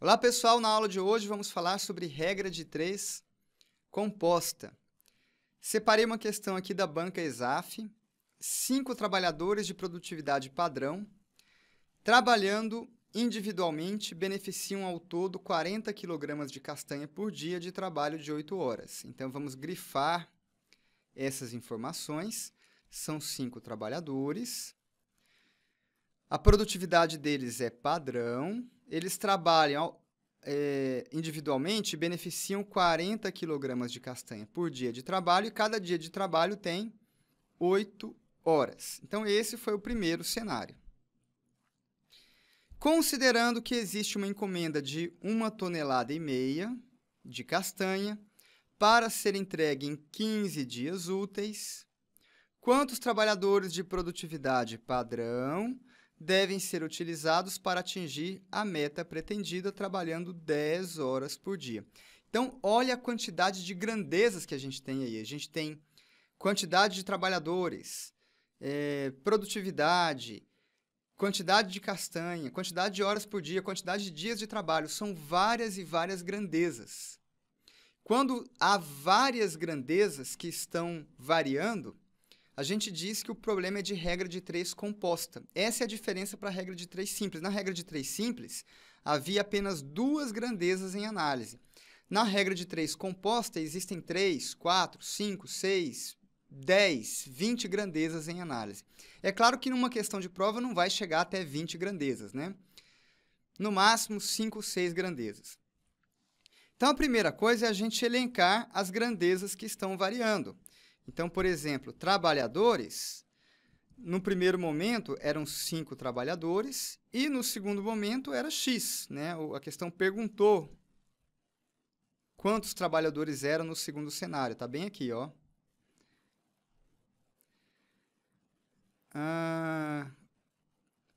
Olá pessoal, na aula de hoje vamos falar sobre regra de três composta. Separei uma questão aqui da banca ESAF, cinco trabalhadores de produtividade padrão trabalhando Individualmente, beneficiam ao todo 40 kg de castanha por dia de trabalho de 8 horas. Então, vamos grifar essas informações. São cinco trabalhadores. A produtividade deles é padrão. Eles trabalham é, individualmente, beneficiam 40 kg de castanha por dia de trabalho e cada dia de trabalho tem 8 horas. Então, esse foi o primeiro cenário. Considerando que existe uma encomenda de uma tonelada e meia de castanha para ser entregue em 15 dias úteis, quantos trabalhadores de produtividade padrão devem ser utilizados para atingir a meta pretendida trabalhando 10 horas por dia? Então, olha a quantidade de grandezas que a gente tem aí. A gente tem quantidade de trabalhadores, é, produtividade, quantidade de castanha, quantidade de horas por dia, quantidade de dias de trabalho, são várias e várias grandezas. Quando há várias grandezas que estão variando, a gente diz que o problema é de regra de três composta. Essa é a diferença para a regra de três simples. Na regra de três simples, havia apenas duas grandezas em análise. Na regra de três composta, existem três, quatro, cinco, seis, 10, 20 grandezas em análise. É claro que numa questão de prova não vai chegar até 20 grandezas, né? No máximo 5 6 grandezas. Então a primeira coisa é a gente elencar as grandezas que estão variando. Então, por exemplo, trabalhadores, no primeiro momento eram 5 trabalhadores e no segundo momento era X, né? A questão perguntou quantos trabalhadores eram no segundo cenário, tá bem aqui, ó. Ah,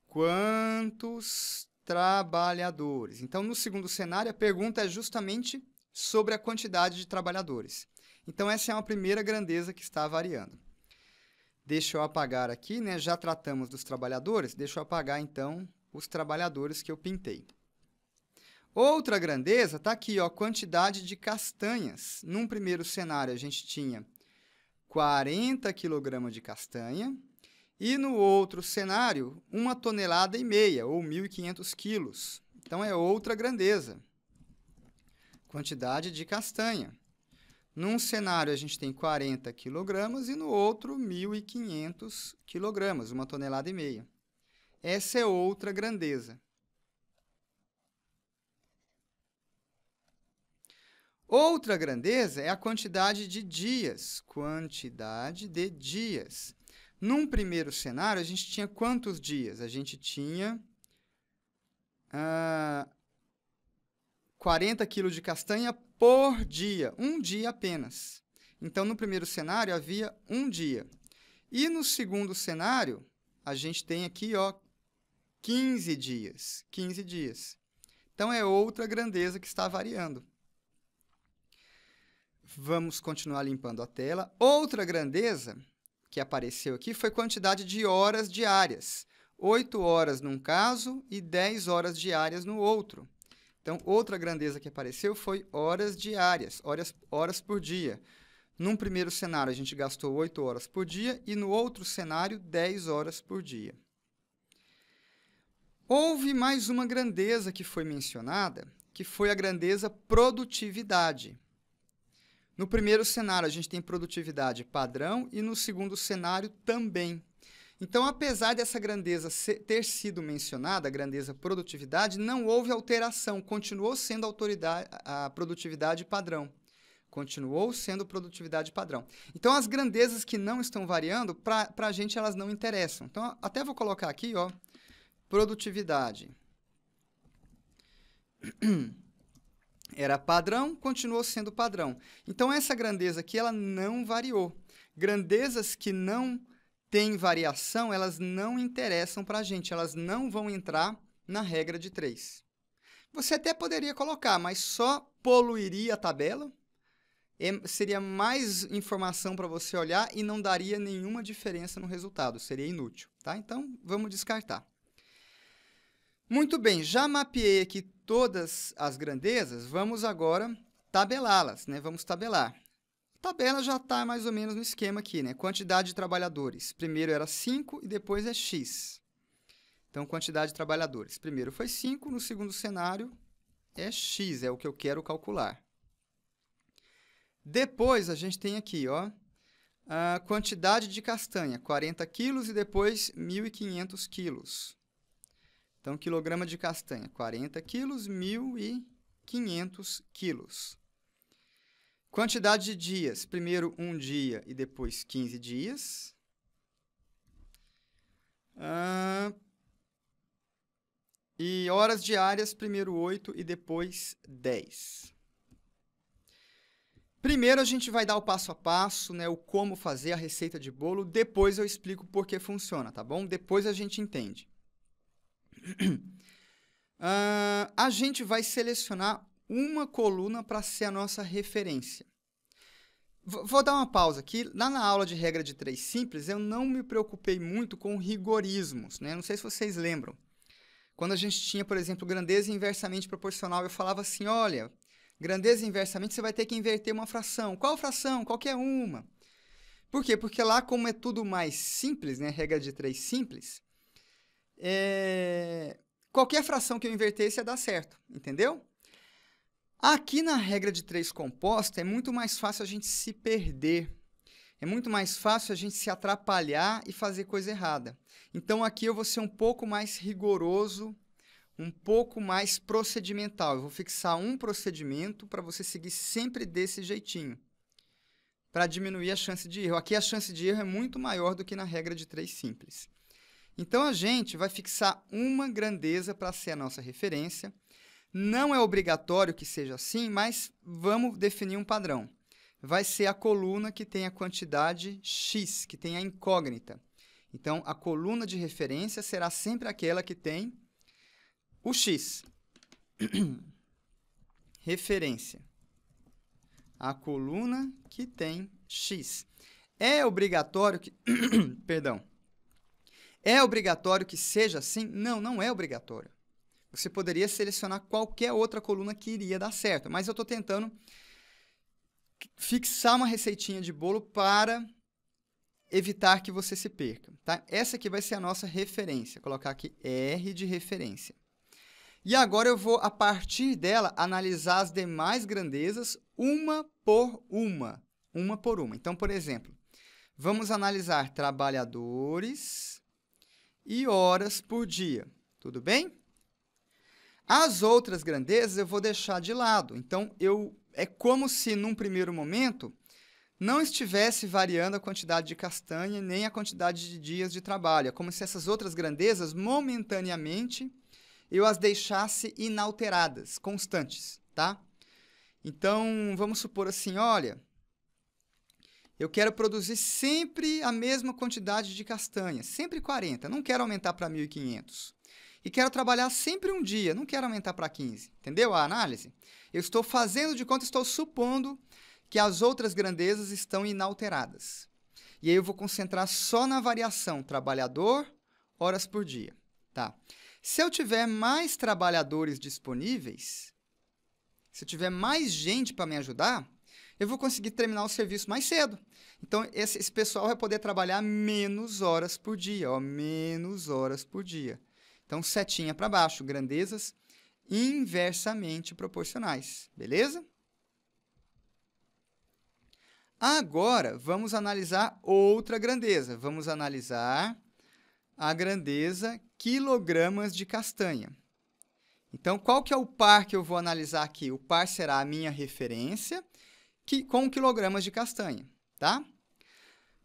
quantos trabalhadores? Então, no segundo cenário, a pergunta é justamente sobre a quantidade de trabalhadores. Então, essa é uma primeira grandeza que está variando. Deixa eu apagar aqui, né? Já tratamos dos trabalhadores, deixa eu apagar então os trabalhadores que eu pintei. Outra grandeza está aqui, ó, quantidade de castanhas. Num primeiro cenário, a gente tinha 40 kg de castanha. E no outro cenário, uma tonelada e meia, ou 1.500 quilos. Então é outra grandeza. Quantidade de castanha. Num cenário a gente tem 40 quilogramas e no outro 1.500 quilogramas, uma tonelada e meia. Essa é outra grandeza. Outra grandeza é a quantidade de dias, quantidade de dias. Num primeiro cenário, a gente tinha quantos dias? A gente tinha uh, ah, 40 quilos de castanha por dia, um dia apenas. Então, no primeiro cenário, havia um dia. E no segundo cenário, a gente tem aqui, ó, 15 dias. 15 dias. Então, é outra grandeza que está variando. Vamos continuar limpando a tela. Outra grandeza que apareceu aqui foi quantidade de horas diárias. 8 horas num caso e 10 horas diárias no outro. Então, outra grandeza que apareceu foi horas diárias, horas, horas por dia. Num primeiro cenário, a gente gastou 8 horas por dia e no outro cenário, 10 horas por dia. Houve mais uma grandeza que foi mencionada, que foi a grandeza produtividade. No primeiro cenário, a gente tem produtividade padrão e no segundo cenário também. Então, apesar dessa grandeza ter sido mencionada, a grandeza produtividade, não houve alteração, continuou sendo a, a produtividade padrão. Continuou sendo produtividade padrão. Então, as grandezas que não estão variando, para a gente elas não interessam. Então, até vou colocar aqui, ó, produtividade. era padrão, continuou sendo padrão. Então essa grandeza aqui ela não variou. Grandezas que não têm variação, elas não interessam para a gente, elas não vão entrar na regra de 3. Você até poderia colocar, mas só poluiria a tabela, é, seria mais informação para você olhar e não daria nenhuma diferença no resultado, seria inútil. Tá? Então, vamos descartar. Muito bem, já mapeei aqui todas as grandezas, vamos agora tabelá-las, né? Vamos tabelar. A tabela já está mais ou menos no esquema aqui, né? Quantidade de trabalhadores. Primeiro era 5 e depois é x. Então, quantidade de trabalhadores. Primeiro foi 5, no segundo cenário é x, é o que eu quero calcular. Depois, a gente tem aqui, ó, a quantidade de castanha, 40 quilos e depois 1.500 quilos. Então, quilograma de castanha, 40 quilos, 1.500 quilos. Quantidade de dias, primeiro um dia e depois 15 dias. Ah, e horas diárias, primeiro 8 e depois 10. Primeiro a gente vai dar o passo a passo, né, o como fazer a receita de bolo, depois eu explico por que funciona, tá bom? Depois a gente entende. Uh, a gente vai selecionar uma coluna para ser a nossa referência. V vou dar uma pausa aqui. Lá na aula de regra de três simples, eu não me preocupei muito com rigorismos. Né? Não sei se vocês lembram. Quando a gente tinha, por exemplo, grandeza inversamente proporcional, eu falava assim: olha, grandeza inversamente você vai ter que inverter uma fração. Qual fração? Qualquer uma. Por quê? Porque lá, como é tudo mais simples, né? regra de três simples, é, qualquer fração que eu invertesse ia dar certo, entendeu? Aqui na regra de três composta é muito mais fácil a gente se perder. É muito mais fácil a gente se atrapalhar e fazer coisa errada. Então aqui eu vou ser um pouco mais rigoroso, um pouco mais procedimental. Eu vou fixar um procedimento para você seguir sempre desse jeitinho, para diminuir a chance de erro. Aqui a chance de erro é muito maior do que na regra de três simples. Então a gente vai fixar uma grandeza para ser a nossa referência. Não é obrigatório que seja assim, mas vamos definir um padrão. Vai ser a coluna que tem a quantidade x, que tem a incógnita. Então a coluna de referência será sempre aquela que tem o x. referência. A coluna que tem x. É obrigatório que. Perdão. É obrigatório que seja assim? Não, não é obrigatório. Você poderia selecionar qualquer outra coluna que iria dar certo, mas eu estou tentando fixar uma receitinha de bolo para evitar que você se perca, tá? Essa aqui vai ser a nossa referência, colocar aqui R de referência. E agora eu vou, a partir dela, analisar as demais grandezas uma por uma, uma por uma. Então, por exemplo, vamos analisar trabalhadores, e horas por dia. Tudo bem? As outras grandezas eu vou deixar de lado. Então, eu é como se, num primeiro momento, não estivesse variando a quantidade de castanha nem a quantidade de dias de trabalho. É como se essas outras grandezas, momentaneamente, eu as deixasse inalteradas, constantes, tá? Então, vamos supor assim, olha, eu quero produzir sempre a mesma quantidade de castanhas, sempre 40, não quero aumentar para 1500. E quero trabalhar sempre um dia, não quero aumentar para 15. Entendeu a análise? Eu estou fazendo de conta, estou supondo que as outras grandezas estão inalteradas. E aí eu vou concentrar só na variação trabalhador, horas por dia. Tá? Se eu tiver mais trabalhadores disponíveis, se eu tiver mais gente para me ajudar, eu vou conseguir terminar o serviço mais cedo. Então, esse, esse pessoal vai poder trabalhar menos horas por dia, ó, menos horas por dia. Então, setinha para baixo, grandezas inversamente proporcionais, beleza? Agora, vamos analisar outra grandeza. Vamos analisar a grandeza quilogramas de castanha. Então, qual que é o par que eu vou analisar aqui? O par será a minha referência que, com quilogramas de castanha tá?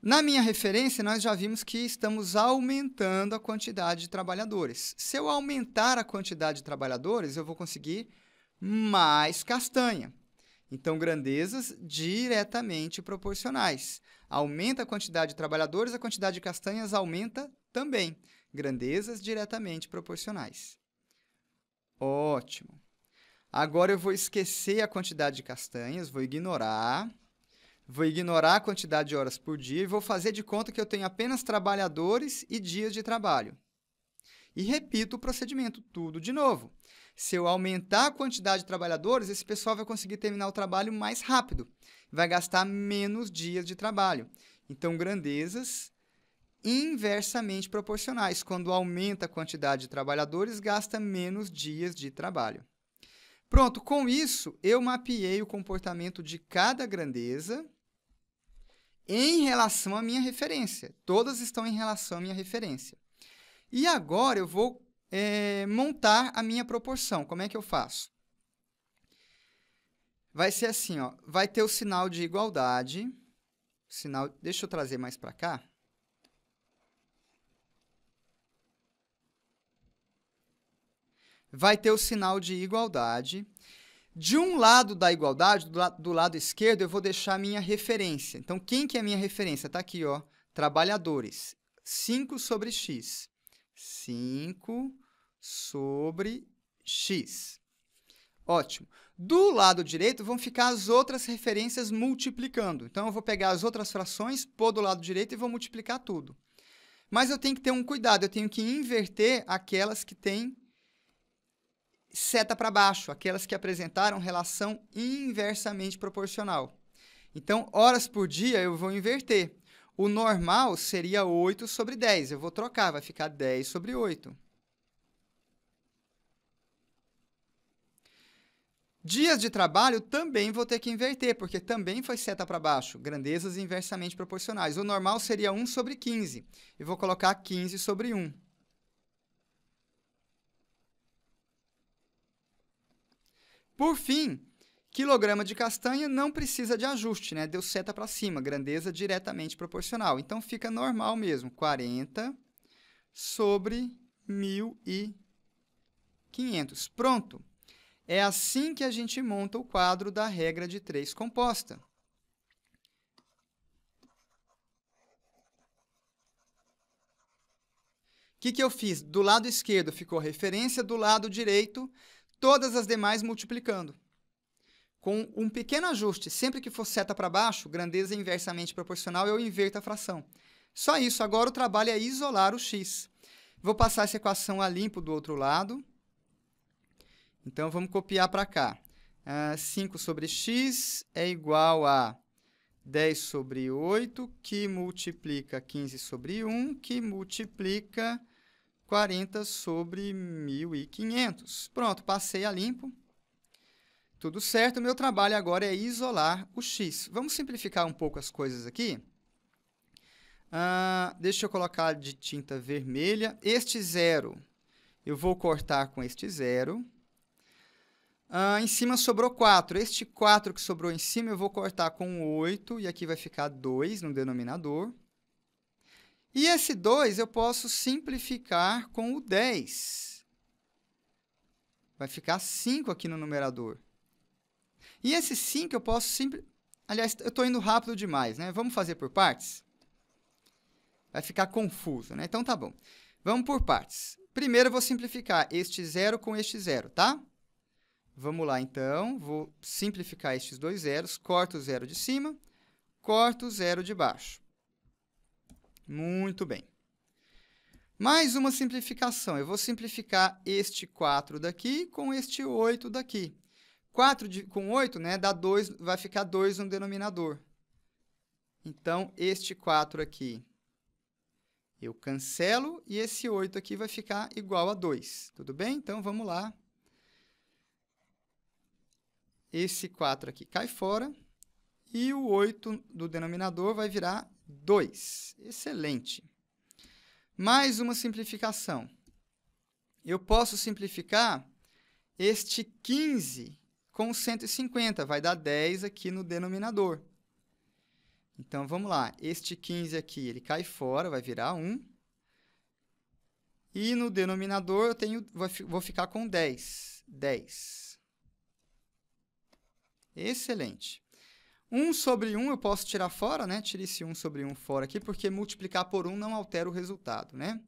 Na minha referência, nós já vimos que estamos aumentando a quantidade de trabalhadores. Se eu aumentar a quantidade de trabalhadores, eu vou conseguir mais castanha. Então, grandezas diretamente proporcionais. Aumenta a quantidade de trabalhadores, a quantidade de castanhas aumenta também. Grandezas diretamente proporcionais. Ótimo. Agora eu vou esquecer a quantidade de castanhas, vou ignorar Vou ignorar a quantidade de horas por dia e vou fazer de conta que eu tenho apenas trabalhadores e dias de trabalho. E repito o procedimento tudo de novo. Se eu aumentar a quantidade de trabalhadores, esse pessoal vai conseguir terminar o trabalho mais rápido, vai gastar menos dias de trabalho. Então, grandezas inversamente proporcionais. Quando aumenta a quantidade de trabalhadores, gasta menos dias de trabalho. Pronto, com isso eu mapeei o comportamento de cada grandeza em relação à minha referência. Todas estão em relação à minha referência. E agora eu vou é, montar a minha proporção. Como é que eu faço? Vai ser assim, ó. Vai ter o sinal de igualdade. Sinal. Deixa eu trazer mais para cá. vai ter o sinal de igualdade. De um lado da igualdade, do, la do lado esquerdo, eu vou deixar minha referência. Então, quem que é a minha referência? Está aqui, ó. Trabalhadores. 5 sobre x. 5 sobre x. Ótimo. Do lado direito vão ficar as outras referências multiplicando. Então, eu vou pegar as outras frações, pôr do lado direito e vou multiplicar tudo. Mas eu tenho que ter um cuidado, eu tenho que inverter aquelas que têm seta para baixo, aquelas que apresentaram relação inversamente proporcional. Então, horas por dia eu vou inverter. O normal seria 8 sobre 10. Eu vou trocar, vai ficar 10 sobre 8. Dias de trabalho também vou ter que inverter, porque também foi seta para baixo, grandezas inversamente proporcionais. O normal seria 1 sobre 15. Eu vou colocar 15 sobre 1. Por fim, quilograma de castanha não precisa de ajuste, né? Deu seta para cima, grandeza diretamente proporcional. Então fica normal mesmo, 40 sobre 1500. Pronto. É assim que a gente monta o quadro da regra de 3 composta. O que, que eu fiz? Do lado esquerdo ficou referência, do lado direito todas as demais multiplicando. Com um pequeno ajuste, sempre que for seta para baixo, grandeza inversamente proporcional, eu inverto a fração. Só isso, agora o trabalho é isolar o x. Vou passar essa equação a limpo do outro lado. Então, vamos copiar para cá. Uh, ah, 5 sobre x é igual a 10 sobre 8, que multiplica 15 sobre 1, que multiplica 40 sobre 1.500. Pronto, passei a limpo. Tudo certo, meu trabalho agora é isolar o x. Vamos simplificar um pouco as coisas aqui? Ah, deixa eu colocar de tinta vermelha. Este zero, eu vou cortar com este zero. Ah, em cima sobrou 4. Este 4 que sobrou em cima, eu vou cortar com 8, e aqui vai ficar 2 no denominador. E esse 2 eu posso simplificar com o 10. Vai ficar 5 aqui no numerador. E esse 5 eu posso simplificar. Aliás, eu estou indo rápido demais, né? Vamos fazer por partes? Vai ficar confuso, né? Então tá bom. Vamos por partes. Primeiro eu vou simplificar este zero com este zero, tá? Vamos lá então, vou simplificar estes dois zeros, corto o zero de cima, corto o zero de baixo. Muito bem. Mais uma simplificação. Eu vou simplificar este 4 daqui com este 8 daqui. 4 de, com 8, né, dá 2, vai ficar 2 no denominador. Então, este 4 aqui eu cancelo e esse 8 aqui vai ficar igual a 2. Tudo bem? Então, vamos lá. Esse 4 aqui cai fora e o 8 do denominador vai virar 2. Excelente. Mais uma simplificação. Eu posso simplificar este 15 com 150, vai dar 10 aqui no denominador. Então, vamos lá. Este 15 aqui, ele cai fora, vai virar 1. E no denominador, eu tenho, vou ficar com 10. 10. Excelente. 1 sobre 1 eu posso tirar fora, né? Tire esse 1 sobre 1 fora aqui, porque multiplicar por 1 não altera o resultado, né?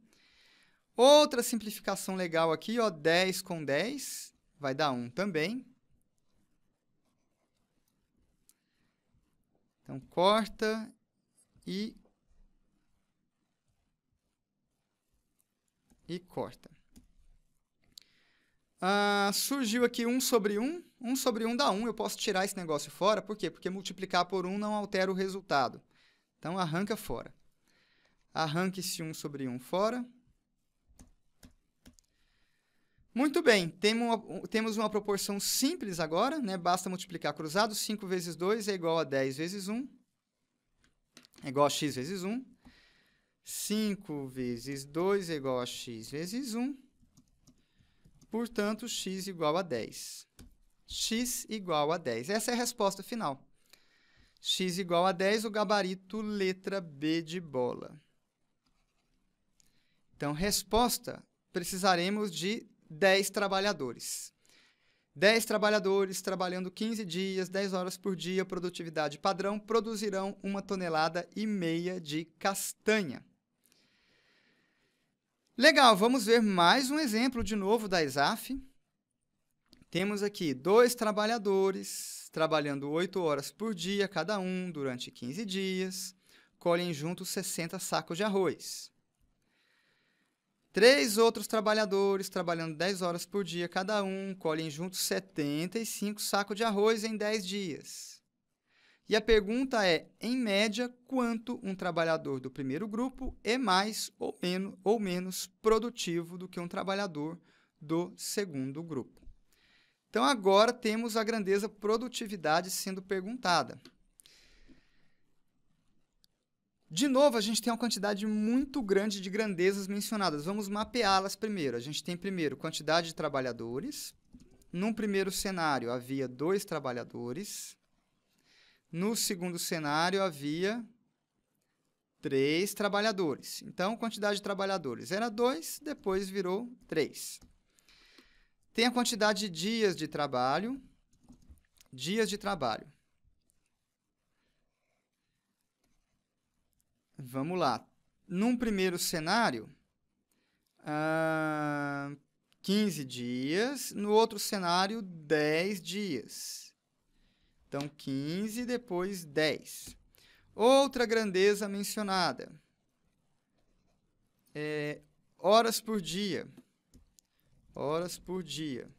Outra simplificação legal aqui, ó, 10 com 10 vai dar 1 também. Então, corta e... E corta. Ah, surgiu aqui 1 sobre 1. 1 sobre 1 dá 1, eu posso tirar esse negócio fora. Por quê? Porque multiplicar por 1 não altera o resultado. Então, arranca fora. Arranca esse 1 sobre 1 fora. Muito bem, temos uma proporção simples agora, né? Basta multiplicar cruzado. 5 vezes 2 é igual a 10 vezes 1. É igual a x vezes 1. 5 vezes 2 é igual a x vezes 1. Portanto, x igual a 10 x igual a 10. Essa é a resposta final. x igual a 10, o gabarito letra B de bola. Então, resposta, precisaremos de 10 trabalhadores. 10 trabalhadores trabalhando 15 dias, 10 horas por dia, produtividade padrão, produzirão uma tonelada e meia de castanha. Legal, vamos ver mais um exemplo de novo da ISAF. Temos aqui dois trabalhadores trabalhando 8 horas por dia cada um durante 15 dias, colhem juntos 60 sacos de arroz. Três outros trabalhadores trabalhando 10 horas por dia cada um, colhem juntos 75 sacos de arroz em 10 dias. E a pergunta é, em média, quanto um trabalhador do primeiro grupo é mais ou menos, ou menos produtivo do que um trabalhador do segundo grupo? Então, agora temos a grandeza produtividade sendo perguntada. De novo, a gente tem uma quantidade muito grande de grandezas mencionadas. Vamos mapeá-las primeiro. A gente tem primeiro quantidade de trabalhadores. Num primeiro cenário havia dois trabalhadores. No segundo cenário havia três trabalhadores. Então, quantidade de trabalhadores era dois, depois virou três. Tem a quantidade de dias de trabalho. Dias de trabalho. Vamos lá. Num primeiro cenário, 15 ah, dias. No outro cenário, 10 dias. Então, 15, depois 10. Outra grandeza mencionada. É, horas por dia horas por dia.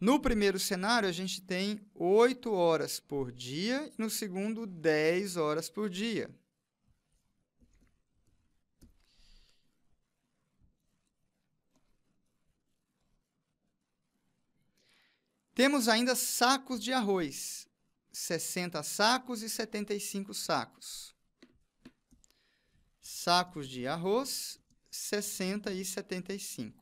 No primeiro cenário, a gente tem 8 horas por dia, e no segundo, 10 horas por dia. Temos ainda sacos de arroz, 60 sacos e 75 sacos. Sacos de arroz, 60 e 75.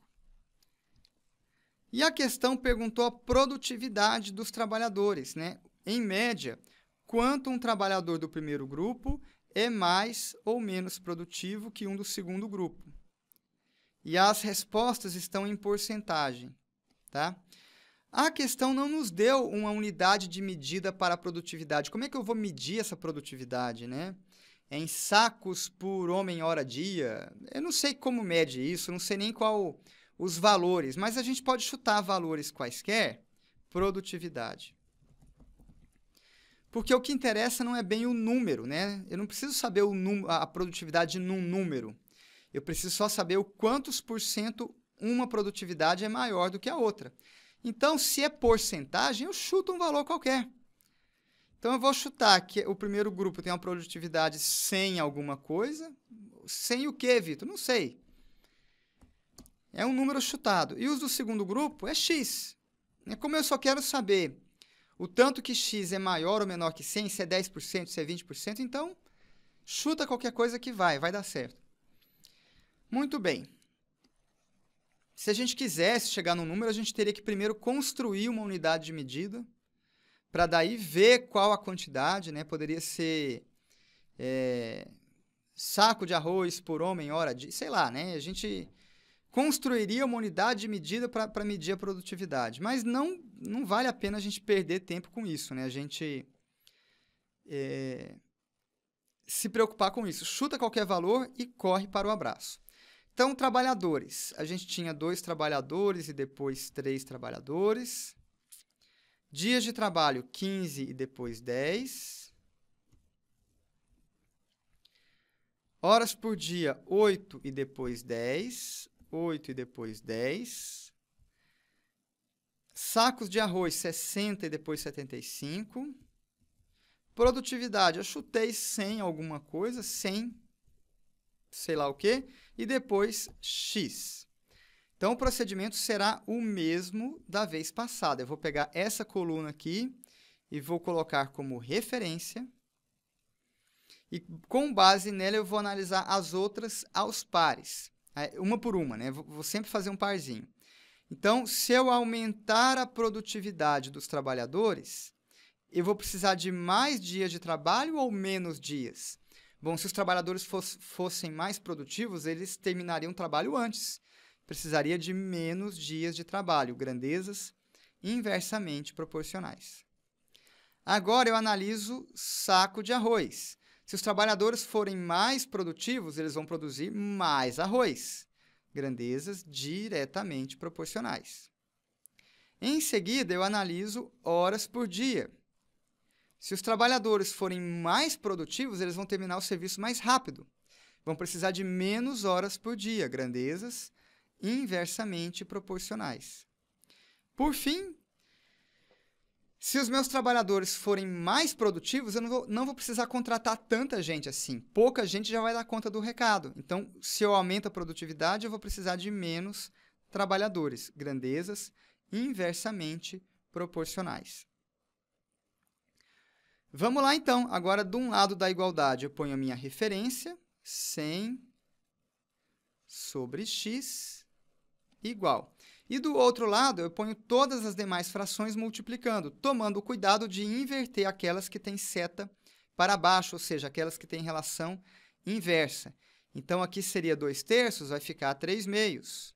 E a questão perguntou a produtividade dos trabalhadores, né? Em média, quanto um trabalhador do primeiro grupo é mais ou menos produtivo que um do segundo grupo. E as respostas estão em porcentagem, tá? A questão não nos deu uma unidade de medida para a produtividade. Como é que eu vou medir essa produtividade, né? É em sacos por homem hora dia? Eu não sei como mede isso, não sei nem qual os valores, mas a gente pode chutar valores quaisquer, produtividade. Porque o que interessa não é bem o número, né? Eu não preciso saber a produtividade num número. Eu preciso só saber o quantos por cento uma produtividade é maior do que a outra. Então, se é porcentagem, eu chuto um valor qualquer. Então, eu vou chutar que o primeiro grupo tem uma produtividade sem alguma coisa. Sem o quê, Vitor? Não sei. É um número chutado. E os do segundo grupo é x. É como eu só quero saber o tanto que x é maior ou menor que 100, se é 10%, se é 20%, então chuta qualquer coisa que vai, vai dar certo. Muito bem. Se a gente quisesse chegar num número, a gente teria que primeiro construir uma unidade de medida para daí ver qual a quantidade, né? Poderia ser é, saco de arroz por homem hora de, sei lá, né? A gente construiria uma unidade de medida para medir a produtividade. Mas não, não vale a pena a gente perder tempo com isso, né? A gente é, se preocupar com isso. Chuta qualquer valor e corre para o abraço. Então, trabalhadores. A gente tinha dois trabalhadores e depois três trabalhadores. Dias de trabalho, 15 e depois 10. Horas por dia, 8 e depois 10. 8 e depois 10. Sacos de arroz, 60 e depois 75. Produtividade, eu chutei 100 alguma coisa, 100, sei lá o quê, e depois X. Então, o procedimento será o mesmo da vez passada. Eu vou pegar essa coluna aqui e vou colocar como referência. E com base nela, eu vou analisar as outras aos pares. É, uma por uma, né? Vou sempre fazer um parzinho. Então, se eu aumentar a produtividade dos trabalhadores, eu vou precisar de mais dias de trabalho ou menos dias? Bom, se os trabalhadores fossem mais produtivos, eles terminariam o trabalho antes. Precisaria de menos dias de trabalho, grandezas inversamente proporcionais. Agora eu analiso saco de arroz. Se os trabalhadores forem mais produtivos, eles vão produzir mais arroz, grandezas diretamente proporcionais. Em seguida, eu analiso horas por dia. Se os trabalhadores forem mais produtivos, eles vão terminar o serviço mais rápido. Vão precisar de menos horas por dia, grandezas inversamente proporcionais. Por fim, se os meus trabalhadores forem mais produtivos, eu não vou, não vou precisar contratar tanta gente assim. Pouca gente já vai dar conta do recado. Então, se eu aumento a produtividade, eu vou precisar de menos trabalhadores, grandezas inversamente proporcionais. Vamos lá então. Agora, de um lado da igualdade, eu ponho a minha referência, 100 sobre x igual. E do outro lado, eu ponho todas as demais frações multiplicando, tomando o cuidado de inverter aquelas que têm seta para baixo, ou seja, aquelas que têm relação inversa. Então, aqui seria 2 terços, vai ficar 3 meios.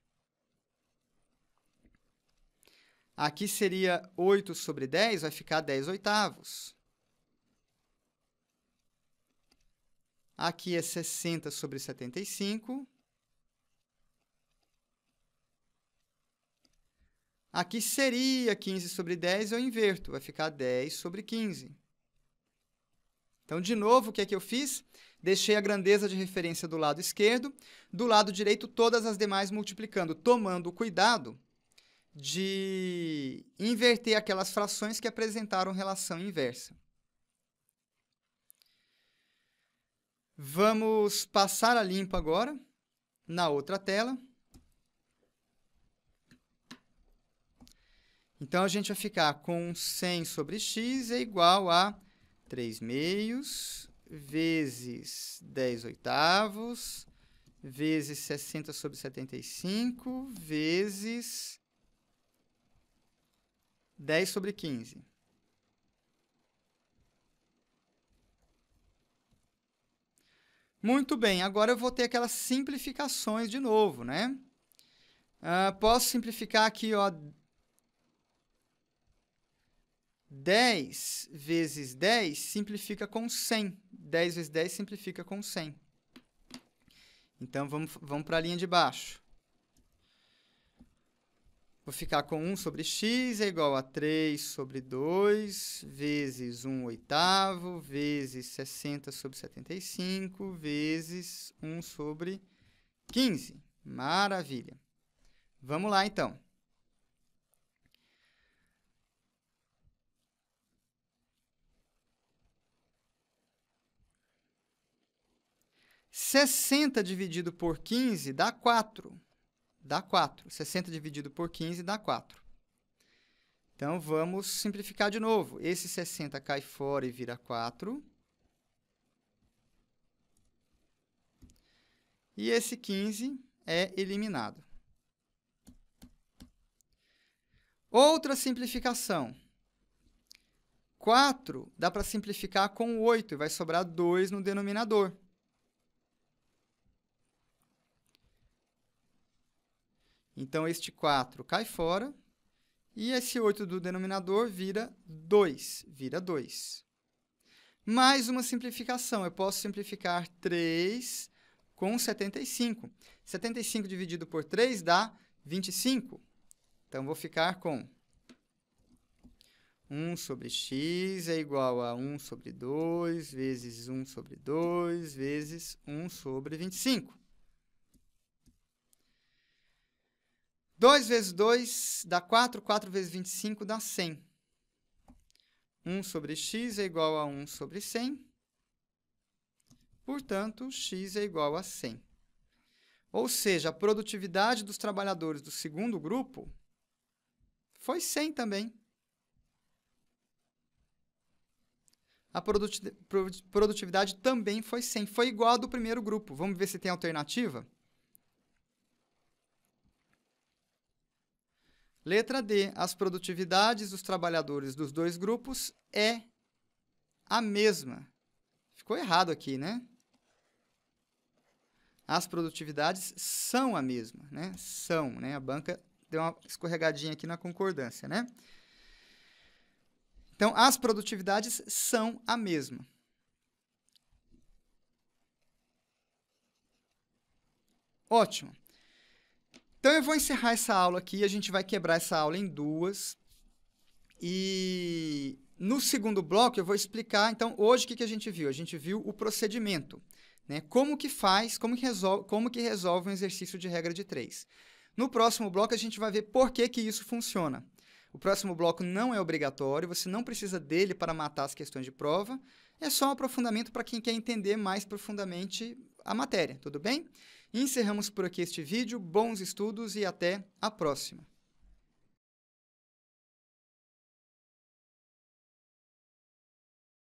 Aqui seria 8 sobre 10, vai ficar 10 oitavos. Aqui é 60 sobre 75. Aqui seria 15 sobre 10, eu inverto, vai ficar 10 sobre 15. Então, de novo, o que é que eu fiz? Deixei a grandeza de referência do lado esquerdo, do lado direito todas as demais multiplicando, tomando cuidado de inverter aquelas frações que apresentaram relação inversa. Vamos passar a limpo agora, na outra tela. Então, a gente vai ficar com 100 sobre x é igual a 3 meios vezes 10 oitavos vezes 60 sobre 75 vezes 10 sobre 15. Muito bem, agora eu vou ter aquelas simplificações de novo, né? Uh, posso simplificar aqui, ó, 10 vezes 10 simplifica com 100. 10 vezes 10 simplifica com 100. Então, vamos, vamos para a linha de baixo. Vou ficar com 1 sobre x é igual a 3 sobre 2, vezes 1 oitavo, vezes 60 sobre 75, vezes 1 sobre 15. Maravilha! Vamos lá, então. 60 dividido por 15 dá 4. Dá 4. 60 dividido por 15 dá 4. Então, vamos simplificar de novo. Esse 60 cai fora e vira 4. E esse 15 é eliminado. Outra simplificação. 4 dá para simplificar com 8 e vai sobrar 2 no denominador. Então, este 4 cai fora e esse 8 do denominador vira 2, vira 2. Mais uma simplificação, eu posso simplificar 3 com 75. 75 dividido por 3 dá 25. Então, vou ficar com 1 sobre x é igual a 1 sobre 2, vezes 1 sobre 2, vezes 1 sobre 25. 2 vezes 2 dá 4, 4 vezes 25 dá 100. 1 sobre x é igual a 1 sobre 100. Portanto, x é igual a 100. Ou seja, a produtividade dos trabalhadores do segundo grupo foi 100 também. A produtividade também foi 100. Foi igual a do primeiro grupo. Vamos ver se tem alternativa? Letra D. As produtividades dos trabalhadores dos dois grupos é a mesma. Ficou errado aqui, né? As produtividades são a mesma, né? São, né? A banca deu uma escorregadinha aqui na concordância, né? Então, as produtividades são a mesma. Ótimo. Então eu vou encerrar essa aula aqui, a gente vai quebrar essa aula em duas. E no segundo bloco eu vou explicar, então, hoje o que, que a gente viu? A gente viu o procedimento, né? Como que faz, como que resolve, como que resolve um exercício de regra de três. No próximo bloco a gente vai ver por que, que isso funciona. O próximo bloco não é obrigatório, você não precisa dele para matar as questões de prova, é só um aprofundamento para quem quer entender mais profundamente a matéria, tudo bem? Encerramos por aqui este vídeo, bons estudos e até a próxima!